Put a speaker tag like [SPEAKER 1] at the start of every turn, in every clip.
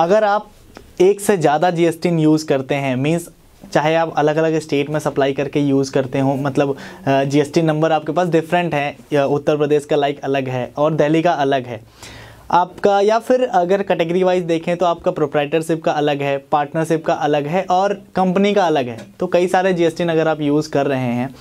[SPEAKER 1] अगर आप एक से ज़्यादा जी यूज़ करते हैं मीन्स चाहे आप अलग अलग स्टेट में सप्लाई करके यूज़ करते हो मतलब जीएसटी नंबर आपके पास डिफरेंट है उत्तर प्रदेश का लाइक अलग है और दिल्ली का अलग है आपका या फिर अगर कैटेगरी वाइज देखें तो आपका प्रोप्राइटरशिप का अलग है पार्टनरशिप का अलग है और कंपनी का अलग है तो कई सारे जीएसटी अगर आप यूज़ कर रहे हैं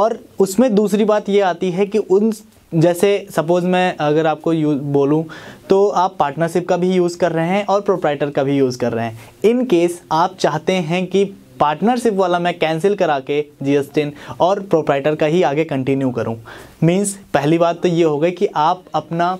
[SPEAKER 1] और उसमें दूसरी बात ये आती है कि उन जैसे सपोज़ मैं अगर आपको यूज बोलूँ तो आप पार्टनरशिप का भी यूज़ कर रहे हैं और प्रोप्राइटर का भी यूज़ कर रहे हैं इन केस आप चाहते हैं कि पार्टनरशिप वाला मैं कैंसिल करा के जी एस टेन और प्रोप्राइटर का ही आगे कंटिन्यू करूं मींस पहली बात तो ये हो गई कि आप अपना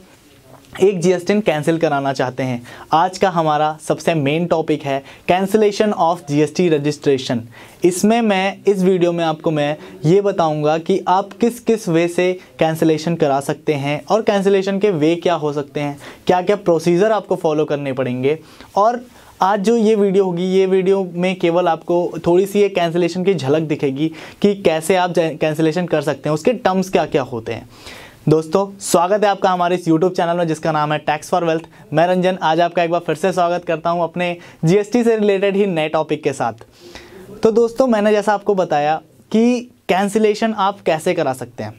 [SPEAKER 1] एक जी कैंसिल कराना चाहते हैं आज का हमारा सबसे मेन टॉपिक है कैंसिलेशन ऑफ जीएसटी रजिस्ट्रेशन इसमें मैं इस वीडियो में आपको मैं ये बताऊंगा कि आप किस किस वे से कैंसिलेशन करा सकते हैं और कैंसिलेशन के वे क्या हो सकते हैं क्या क्या प्रोसीजर आपको फॉलो करने पड़ेंगे और आज जो ये वीडियो होगी ये वीडियो में केवल आपको थोड़ी सी ये कैंसिलेशन की झलक दिखेगी कि कैसे आप कैंसिलेशन कर सकते हैं उसके टर्म्स क्या क्या होते हैं दोस्तों स्वागत है आपका हमारे इस YouTube चैनल में जिसका नाम है टैक्स फॉर वेल्थ मैं रंजन आज आपका एक बार फिर से स्वागत करता हूं अपने जीएसटी से रिलेटेड ही नए टॉपिक के साथ तो दोस्तों मैंने जैसा आपको बताया कि कैंसिलेशन आप कैसे करा सकते हैं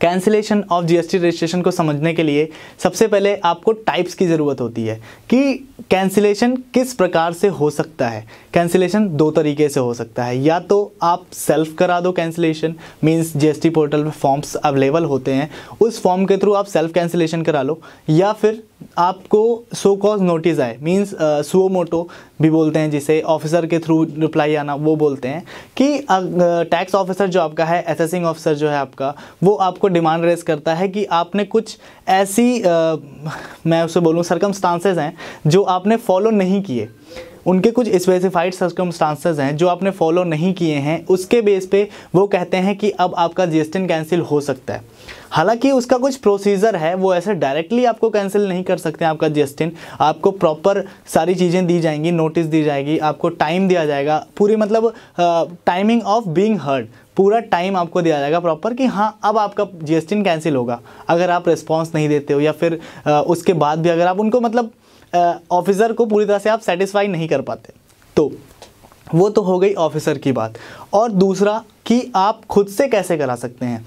[SPEAKER 1] कैंसिलेशन ऑफ जीएसटी रजिस्ट्रेशन को समझने के लिए सबसे पहले आपको टाइप्स की ज़रूरत होती है कि कैंसिलेशन किस प्रकार से हो सकता है कैंसिलेशन दो तरीके से हो सकता है या तो आप सेल्फ करा दो कैंसिलेशन मींस जीएसटी पोर्टल पर फॉर्म्स अवेलेबल होते हैं उस फॉर्म के थ्रू आप सेल्फ कैंसिलेशन करा लो या फिर आपको सो कॉज नोटिस आए मीन्स सुओ मोटो भी बोलते हैं जिसे ऑफिसर के थ्रू रिप्लाई आना वो बोलते हैं कि टैक्स uh, ऑफिसर जो आपका है एसेसिंग ऑफिसर जो है आपका वो आपको डिमांड रेस करता है कि आपने कुछ ऐसी uh, मैं उसे बोलूँ सरकमस्टांसेस हैं जो आपने फॉलो नहीं किए उनके कुछ स्पेसिफाइड सर्कमस्टांसेस हैं जो आपने फॉलो नहीं किए हैं उसके बेस पे वो कहते हैं कि अब आपका जी कैंसिल हो सकता है हालांकि उसका कुछ प्रोसीजर है वो ऐसे डायरेक्टली आपको कैंसिल नहीं कर सकते आपका जी आपको प्रॉपर सारी चीज़ें दी जाएंगी नोटिस दी जाएगी आपको टाइम दिया जाएगा पूरी मतलब टाइमिंग ऑफ बीइंग हर्ड पूरा टाइम आपको दिया जाएगा प्रॉपर कि हाँ अब आपका जी कैंसिल होगा अगर आप रिस्पॉन्स नहीं देते हो या फिर आ, उसके बाद भी अगर आप उनको मतलब ऑफिसर को पूरी तरह से आप सेटिस्फाई नहीं कर पाते तो वो तो हो गई ऑफिसर की बात और दूसरा कि आप खुद से कैसे करा सकते हैं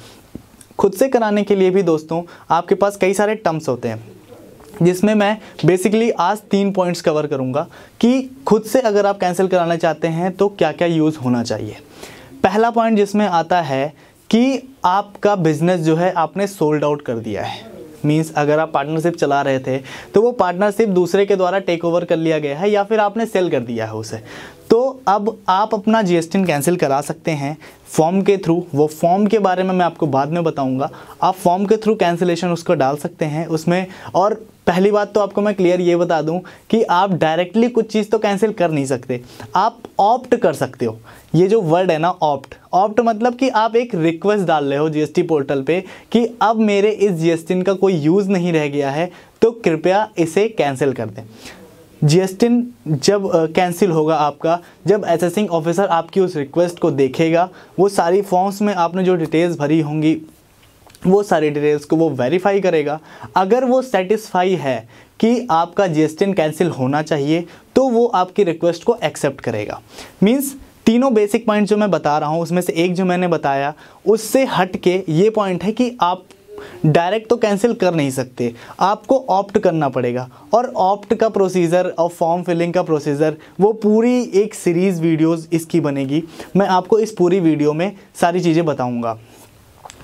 [SPEAKER 1] खुद से कराने के लिए भी दोस्तों आपके पास कई सारे टर्म्स होते हैं जिसमें मैं बेसिकली आज तीन पॉइंट्स कवर करूंगा कि खुद से अगर आप कैंसिल कराना चाहते हैं तो क्या क्या यूज़ होना चाहिए पहला पॉइंट जिसमें आता है कि आपका बिज़नेस जो है आपने सोल्ड आउट कर दिया है मीन्स अगर आप पार्टनरशिप चला रहे थे तो वो पार्टनरशिप दूसरे के द्वारा टेक ओवर कर लिया गया है या फिर आपने सेल कर दिया है उसे तो अब आप अपना जी कैंसिल करा सकते हैं फॉर्म के थ्रू वो फॉर्म के बारे में मैं आपको बाद में बताऊंगा आप फॉर्म के थ्रू कैंसिलेशन उसको डाल सकते हैं उसमें और पहली बात तो आपको मैं क्लियर ये बता दूं कि आप डायरेक्टली कुछ चीज़ तो कैंसिल कर नहीं सकते आप ऑप्ट कर सकते हो ये जो वर्ड है ना ऑप्ट ऑप्ट मतलब कि आप एक रिक्वेस्ट डाल रहे हो जीएसटी पोर्टल पे कि अब मेरे इस जीएसटीन का कोई यूज़ नहीं रह गया है तो कृपया इसे कैंसिल कर दें जीएसटी जब कैंसिल uh, होगा आपका जब एसेसिंग ऑफिसर आपकी उस रिक्वेस्ट को देखेगा वो सारी फॉर्म्स में आपने जो डिटेल्स भरी होंगी वो सारी डिटेल्स को वो वेरीफाई करेगा अगर वो सेटिस्फाई है कि आपका जी कैंसिल होना चाहिए तो वो आपकी रिक्वेस्ट को एक्सेप्ट करेगा मीन्स तीनों बेसिक पॉइंट जो मैं बता रहा हूँ उसमें से एक जो मैंने बताया उससे हट के ये पॉइंट है कि आप डायरेक्ट तो कैंसिल कर नहीं सकते आपको ऑप्ट करना पड़ेगा और ऑप्ट का प्रोसीजर और फॉर्म फिलिंग का प्रोसीजर वो पूरी एक सीरीज़ वीडियोस इसकी बनेगी मैं आपको इस पूरी वीडियो में सारी चीज़ें बताऊंगा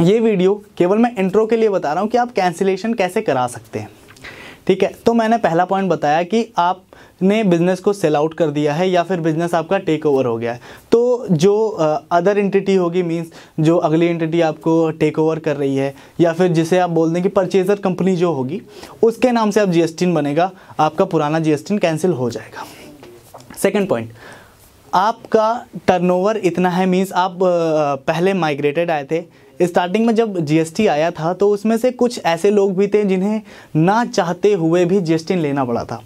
[SPEAKER 1] ये वीडियो केवल मैं इंट्रो के लिए बता रहा हूँ कि आप कैंसिलेशन कैसे करा सकते हैं ठीक है तो मैंने पहला पॉइंट बताया कि आपने बिज़नेस को सेल आउट कर दिया है या फिर बिज़नेस आपका टेक ओवर हो गया है तो जो अदर इंटिटी होगी मींस जो अगली इंटिटी आपको टेक ओवर कर रही है या फिर जिसे आप बोल दें कि परचेज़र कंपनी जो होगी उसके नाम से आप जी बनेगा आपका पुराना जी कैंसिल हो जाएगा सेकेंड पॉइंट आपका टर्नओवर इतना है मींस आप पहले माइग्रेटेड आए थे स्टार्टिंग में जब जीएसटी आया था तो उसमें से कुछ ऐसे लोग भी थे जिन्हें ना चाहते हुए भी जीएसटी लेना पड़ा था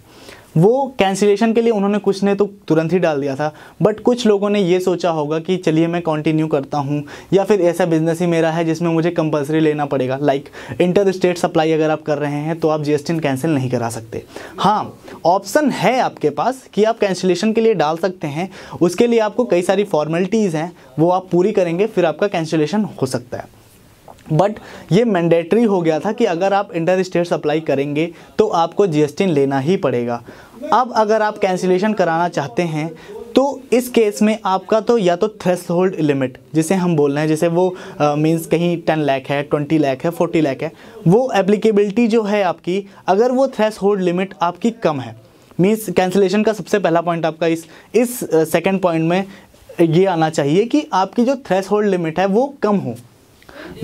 [SPEAKER 1] वो कैंसिलेशन के लिए उन्होंने कुछ ने तो तुरंत ही डाल दिया था बट कुछ लोगों ने ये सोचा होगा कि चलिए मैं कंटिन्यू करता हूँ या फिर ऐसा बिजनेस ही मेरा है जिसमें मुझे कंपलसरी लेना पड़ेगा लाइक इंटर स्टेट सप्लाई अगर आप कर रहे हैं तो आप जी कैंसिल नहीं करा सकते हाँ ऑप्शन है आपके पास कि आप कैंसिलेशन के लिए डाल सकते हैं उसके लिए आपको कई सारी फॉर्मेलिटीज़ हैं वो आप पूरी करेंगे फिर आपका कैंसिलेशन हो सकता है बट ये मैंडेटरी हो गया था कि अगर आप इंटर स्टेट सप्लाई करेंगे तो आपको जी लेना ही पड़ेगा अब अगर आप कैंसिलेशन कराना चाहते हैं तो इस केस में आपका तो या तो थ्रेस होल्ड लिमिट जिसे हम बोल रहे हैं जैसे वो मीन्स कहीं टेन लाख है ट्वेंटी लाख है फोर्टी लाख है वो एप्लीकेबिलिटी जो है आपकी अगर वो थ्रेस होल्ड लिमिट आपकी कम है मीन्स कैंसिलेशन का सबसे पहला पॉइंट आपका इस इस सेकेंड पॉइंट में ये आना चाहिए कि आपकी जो थ्रेस होल्ड लिमिट है वो कम हो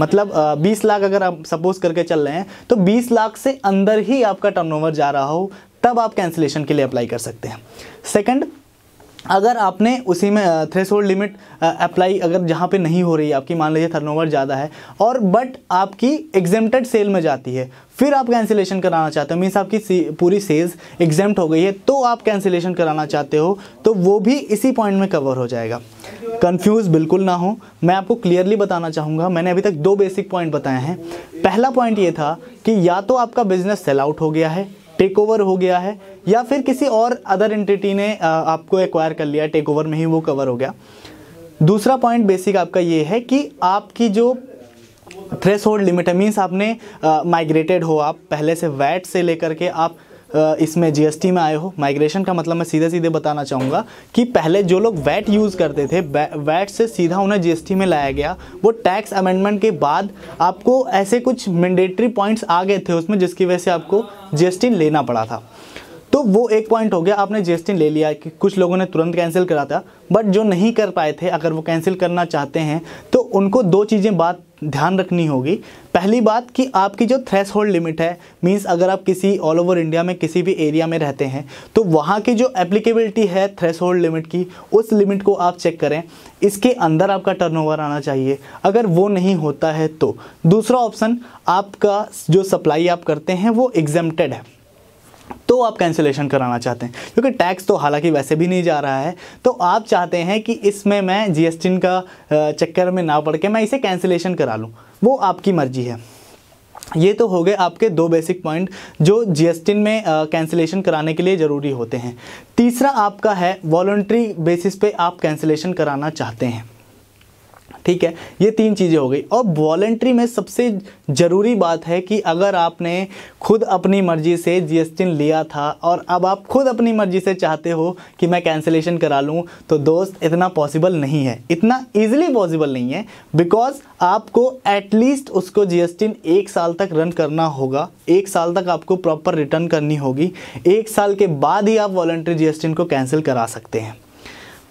[SPEAKER 1] मतलब बीस लाख अगर आप सपोज करके चल रहे हैं तो बीस लाख से अंदर ही आपका टर्नओवर जा रहा हो तब आप कैंसिलेशन के लिए अप्लाई कर सकते हैं सेकंड अगर आपने उसी में थ्रेस होल्ड लिमिट अप्लाई अगर जहाँ पे नहीं हो रही है आपकी मान लीजिए टर्नओवर ज़्यादा है और बट आपकी एग्जेम्प्टेड सेल में जाती है फिर आप कैंसिलेशन कराना चाहते हो मीन्स आपकी पूरी सेल्स एग्जेम्प्ट हो गई है तो आप कैंसिलेशन कराना चाहते हो तो वो भी इसी पॉइंट में कवर हो जाएगा कंफ्यूज बिल्कुल ना हो मैं आपको क्लियरली बताना चाहूँगा मैंने अभी तक दो बेसिक पॉइंट बताए हैं पहला पॉइंट ये था कि या तो आपका बिजनेस सेल आउट हो गया है टेक ओवर हो गया है या फिर किसी और अदर एंटिटी ने आपको एक्वायर कर लिया टेक ओवर में ही वो कवर हो गया दूसरा पॉइंट बेसिक आपका ये है कि आपकी जो थ्रेस होल्ड लिमिट है मीन्स आपने माइग्रेटेड हो आप पहले से वैट से लेकर के आप इसमें जीएसटी में आए हो माइग्रेशन का मतलब मैं सीधे सीधे बताना चाहूँगा कि पहले जो लोग वैट यूज़ करते थे वैट से सीधा उन्हें जीएसटी में लाया गया वो टैक्स अमेंडमेंट के बाद आपको ऐसे कुछ मैंडेटरी पॉइंट्स आ गए थे उसमें जिसकी वजह से आपको जीएसटी लेना पड़ा था तो वो एक पॉइंट हो गया आपने जीएसटी ले लिया कि कुछ लोगों ने तुरंत कैंसिल करा था बट जो नहीं कर पाए थे अगर वो कैंसिल करना चाहते हैं तो उनको दो चीज़ें बात ध्यान रखनी होगी पहली बात कि आपकी जो थ्रेस होल्ड लिमिट है मींस अगर आप किसी ऑल ओवर इंडिया में किसी भी एरिया में रहते हैं तो वहाँ की जो एप्लीकेबिलिटी है थ्रेस होल्ड लिमिट की उस लिमिट को आप चेक करें इसके अंदर आपका टर्नओवर आना चाहिए अगर वो नहीं होता है तो दूसरा ऑप्शन आपका जो सप्लाई आप करते हैं वो एग्जेम्प्टेड है तो आप कैंसिलेशन कराना चाहते हैं क्योंकि टैक्स तो हालांकि वैसे भी नहीं जा रहा है तो आप चाहते हैं कि इसमें मैं जी का चक्कर में ना पड़ के मैं इसे कैंसिलेशन करा लूँ वो आपकी मर्जी है ये तो हो गए आपके दो बेसिक पॉइंट जो जी में कैंसिलेशन कराने के लिए ज़रूरी होते हैं तीसरा आपका है वॉल्ट्री बेसिस पे आप कैंसिलेशन कराना चाहते हैं ठीक है ये तीन चीज़ें हो गई और वॉलेंट्री में सबसे ज़रूरी बात है कि अगर आपने खुद अपनी मर्ज़ी से जी लिया था और अब आप खुद अपनी मर्ज़ी से चाहते हो कि मैं कैंसिलेशन करा लूँ तो दोस्त इतना पॉसिबल नहीं है इतना ईजिली पॉसिबल नहीं है बिकॉज आपको एटलीस्ट उसको जीएसटी एक साल तक रन करना होगा एक साल तक आपको प्रॉपर रिटर्न करनी होगी एक साल के बाद ही आप वॉलेंट्री जी को कैंसिल करा सकते हैं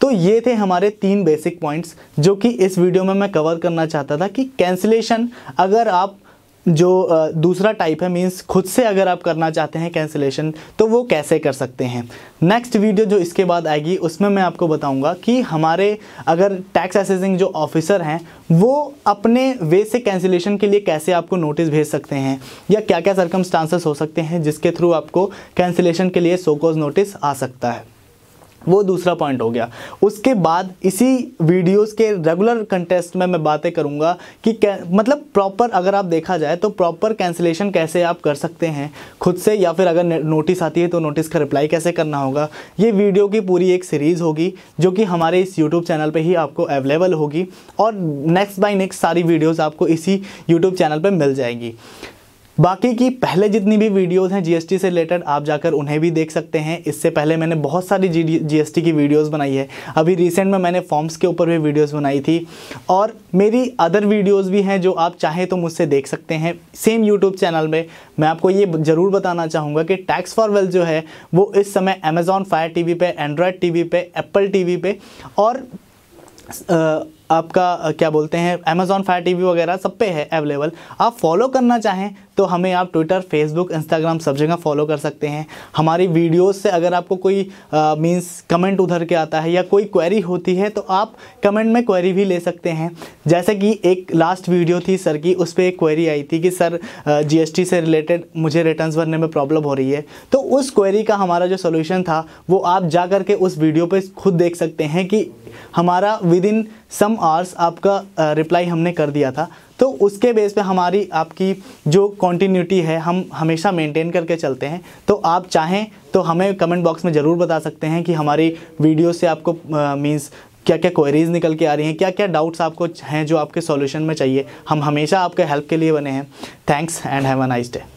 [SPEAKER 1] तो ये थे हमारे तीन बेसिक पॉइंट्स जो कि इस वीडियो में मैं कवर करना चाहता था कि कैंसिलेशन अगर आप जो दूसरा टाइप है मीन्स खुद से अगर आप करना चाहते हैं कैंसिलेशन तो वो कैसे कर सकते हैं नेक्स्ट वीडियो जो इसके बाद आएगी उसमें मैं आपको बताऊंगा कि हमारे अगर टैक्स असेसिंग जो ऑफिसर हैं वो अपने वे से कैंसिलेशन के लिए कैसे आपको नोटिस भेज सकते हैं या क्या क्या सरकमस्टांसेस हो सकते हैं जिसके थ्रू आपको कैंसिलेशन के लिए सोकोज नोटिस आ सकता है वो दूसरा पॉइंट हो गया उसके बाद इसी वीडियोस के रेगुलर कंटेस्ट में मैं बातें करूँगा कि मतलब प्रॉपर अगर आप देखा जाए तो प्रॉपर कैंसिलेशन कैसे आप कर सकते हैं खुद से या फिर अगर नोटिस आती है तो नोटिस का रिप्लाई कैसे करना होगा ये वीडियो की पूरी एक सीरीज़ होगी जो कि हमारे इस यूट्यूब चैनल पर ही आपको अवेलेबल होगी और नेक्स्ट बाई नेक्स्ट सारी वीडियोज़ आपको इसी यूट्यूब चैनल पर मिल जाएगी बाकी की पहले जितनी भी वीडियोस हैं जीएसटी से रिलेटेड आप जाकर उन्हें भी देख सकते हैं इससे पहले मैंने बहुत सारी जीएसटी की वीडियोस बनाई है अभी रिसेंट में मैंने फॉर्म्स के ऊपर भी वीडियोस बनाई थी और मेरी अदर वीडियोस भी हैं जो आप चाहें तो मुझसे देख सकते हैं सेम यूट्यूब चैनल में मैं आपको ये ज़रूर बताना चाहूँगा कि टैक्स फॉर वेल्थ जो है वो इस समय अमेज़ॉन फायर टी वी पर एंड्रॉयड टी वी पर एप्पल टी वी पर और आ, आपका क्या बोलते हैं अमेजोन फायर टीवी वगैरह सब पे है अवेलेबल आप फॉलो करना चाहें तो हमें आप ट्विटर फेसबुक इंस्टाग्राम सब जगह फॉलो कर सकते हैं हमारी वीडियोस से अगर आपको कोई मींस कमेंट उधर के आता है या कोई क्वेरी होती है तो आप कमेंट में क्वेरी भी ले सकते हैं जैसे कि एक लास्ट वीडियो थी सर की उस पर एक क्वेरी आई थी कि सर जीएसटी से रिलेटेड मुझे रिटर्न भरने में प्रॉब्लम हो रही है तो उस क्वेरी का हमारा जो सोल्यूशन था वो आप जा करके उस वीडियो पर खुद देख सकते हैं कि हमारा विद इन सम आर्स आपका रिप्लाई हमने कर दिया था तो उसके बेस पे हमारी आपकी जो कॉन्टीन्यूटी है हम हमेशा मेंटेन करके चलते हैं तो आप चाहें तो हमें कमेंट बॉक्स में ज़रूर बता सकते हैं कि हमारी वीडियो से आपको मीन्स क्या क्या क्वेरीज निकल के आ रही हैं क्या क्या डाउट्स आपको हैं जो आपके सॉल्यूशन में चाहिए हम हमेशा आपके हेल्प के लिए बने हैं thanks and have a nice day